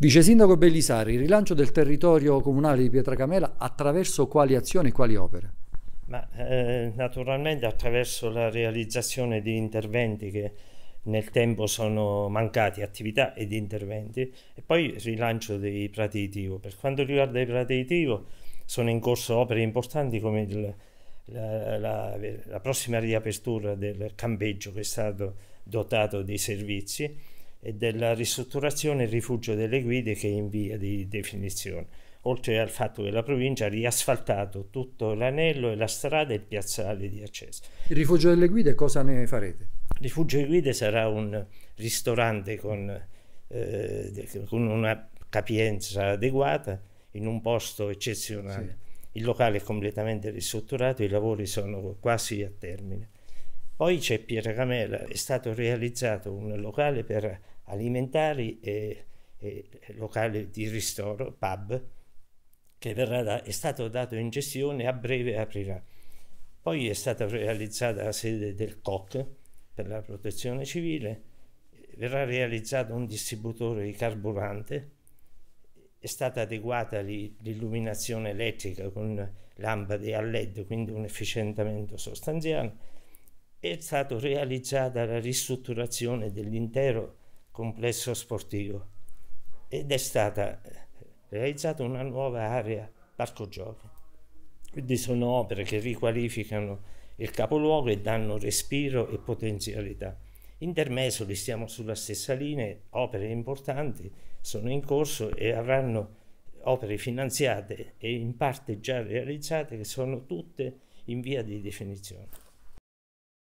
Vice Sindaco Bellisari, il rilancio del territorio comunale di Pietracamela attraverso quali azioni e quali opere? Ma, eh, naturalmente attraverso la realizzazione di interventi che nel tempo sono mancati, attività ed interventi, e poi il rilancio dei prati di tivo. Per quanto riguarda i prati di tivo, sono in corso opere importanti come il, la, la, la prossima riapertura del campeggio che è stato dotato di servizi e della ristrutturazione e rifugio delle guide che è in via di definizione, oltre al fatto che la provincia ha riasfaltato tutto l'anello e la strada e il piazzale di accesso. Il rifugio delle guide cosa ne farete? Il rifugio delle guide sarà un ristorante con, eh, con una capienza adeguata in un posto eccezionale. Sì. Il locale è completamente ristrutturato, i lavori sono quasi a termine. Poi c'è Pierre Ramela, è stato realizzato un locale per alimentari e, e locale di ristoro, pub, che da, è stato dato in gestione e a breve aprirà. Poi è stata realizzata la sede del COC per la protezione civile, verrà realizzato un distributore di carburante, è stata adeguata l'illuminazione elettrica con lampade a LED, quindi un efficientamento sostanziale è stata realizzata la ristrutturazione dell'intero complesso sportivo ed è stata eh, realizzata una nuova area parco giochi. Quindi sono opere che riqualificano il capoluogo e danno respiro e potenzialità. Intermesoli stiamo sulla stessa linea, opere importanti sono in corso e avranno opere finanziate e in parte già realizzate che sono tutte in via di definizione.